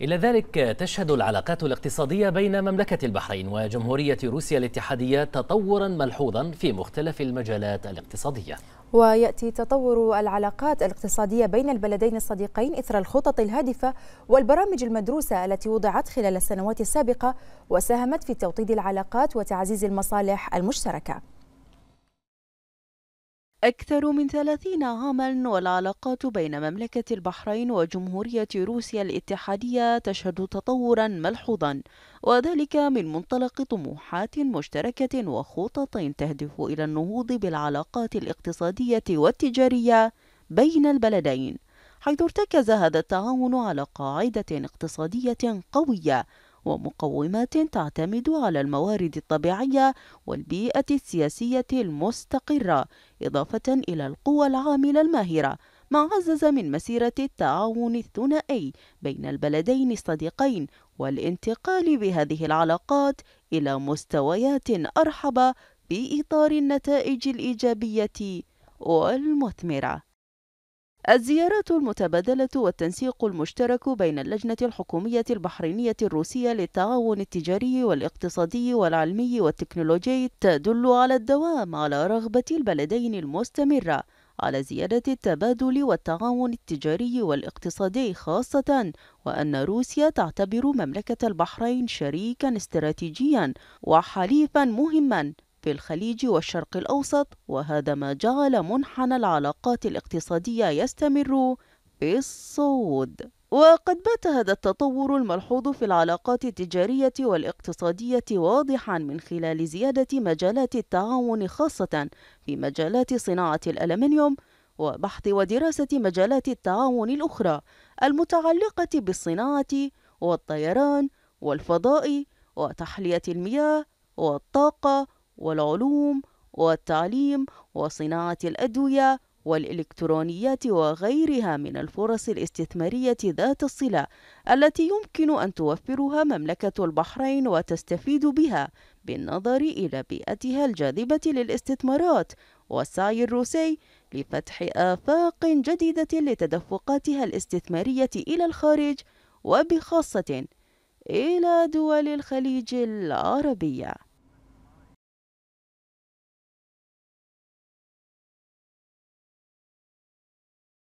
إلى ذلك تشهد العلاقات الاقتصادية بين مملكة البحرين وجمهورية روسيا الاتحادية تطورا ملحوظا في مختلف المجالات الاقتصادية ويأتي تطور العلاقات الاقتصادية بين البلدين الصديقين إثر الخطط الهادفة والبرامج المدروسة التي وضعت خلال السنوات السابقة وساهمت في توطيد العلاقات وتعزيز المصالح المشتركة أكثر من ثلاثين عاما والعلاقات بين مملكة البحرين وجمهورية روسيا الاتحادية تشهد تطورا ملحوظا وذلك من منطلق طموحات مشتركة وخطط تهدف إلى النهوض بالعلاقات الاقتصادية والتجارية بين البلدين حيث ارتكز هذا التعاون على قاعدة اقتصادية قوية ومقومات تعتمد على الموارد الطبيعية والبيئة السياسية المستقرة إضافة إلى القوى العاملة الماهرة ما عزز من مسيرة التعاون الثنائي بين البلدين الصديقين والانتقال بهذه العلاقات إلى مستويات أرحب في إطار النتائج الإيجابية والمثمرة الزيارات المتبادلة والتنسيق المشترك بين اللجنة الحكومية البحرينية الروسية للتعاون التجاري والاقتصادي والعلمي والتكنولوجي تدل على الدوام على رغبة البلدين المستمرة على زيادة التبادل والتعاون التجاري والاقتصادي خاصة وأن روسيا تعتبر مملكة البحرين شريكا استراتيجيا وحليفا مهما في الخليج والشرق الأوسط وهذا ما جعل منحنى العلاقات الاقتصادية يستمر في الصعود وقد بات هذا التطور الملحوظ في العلاقات التجارية والاقتصادية واضحا من خلال زيادة مجالات التعاون خاصة في مجالات صناعة الألمنيوم وبحث ودراسة مجالات التعاون الأخرى المتعلقة بالصناعة والطيران والفضاء وتحلية المياه والطاقة والعلوم والتعليم وصناعة الأدوية والإلكترونيات وغيرها من الفرص الاستثمارية ذات الصلة التي يمكن أن توفرها مملكة البحرين وتستفيد بها بالنظر إلى بيئتها الجاذبة للاستثمارات والسعي الروسي لفتح آفاق جديدة لتدفقاتها الاستثمارية إلى الخارج وبخاصة إلى دول الخليج العربية